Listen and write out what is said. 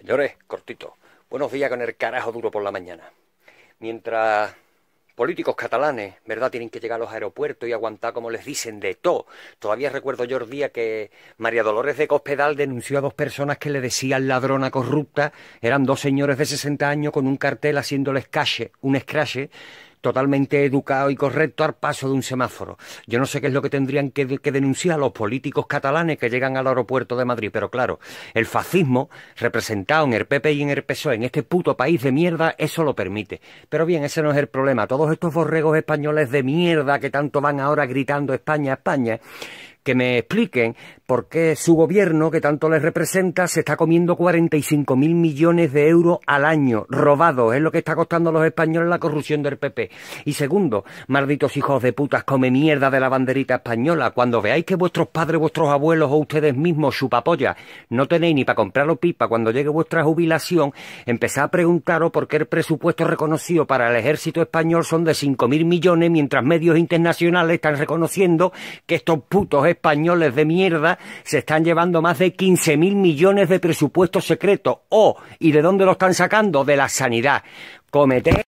Señores, cortito. Buenos días con el carajo duro por la mañana. Mientras políticos catalanes, ¿verdad?, tienen que llegar a los aeropuertos y aguantar, como les dicen, de todo. Todavía recuerdo yo el día que María Dolores de Cospedal denunció a dos personas que le decían ladrona corrupta. Eran dos señores de 60 años con un cartel haciéndoles cache, un escrache totalmente educado y correcto al paso de un semáforo. Yo no sé qué es lo que tendrían que, denunciar los políticos catalanes que llegan al aeropuerto de Madrid, pero claro, el fascismo representado en el PP y en el PSOE, en este puto país de mierda, eso lo permite. Pero bien, ese no es el problema. Todos estos borregos españoles de mierda que tanto van ahora gritando España, España, que me expliquen porque su gobierno, que tanto les representa, se está comiendo 45.000 millones de euros al año, robados, es lo que está costando a los españoles la corrupción del PP. Y segundo, malditos hijos de putas, come mierda de la banderita española, cuando veáis que vuestros padres, vuestros abuelos o ustedes mismos, chupapolla, no tenéis ni para compraros pipa cuando llegue vuestra jubilación, empezad a preguntaros por qué el presupuesto reconocido para el ejército español son de 5.000 millones, mientras medios internacionales están reconociendo que estos putos españoles de mierda se están llevando más de 15.000 millones de presupuestos secretos. ¿O oh, y de dónde lo están sacando? De la sanidad.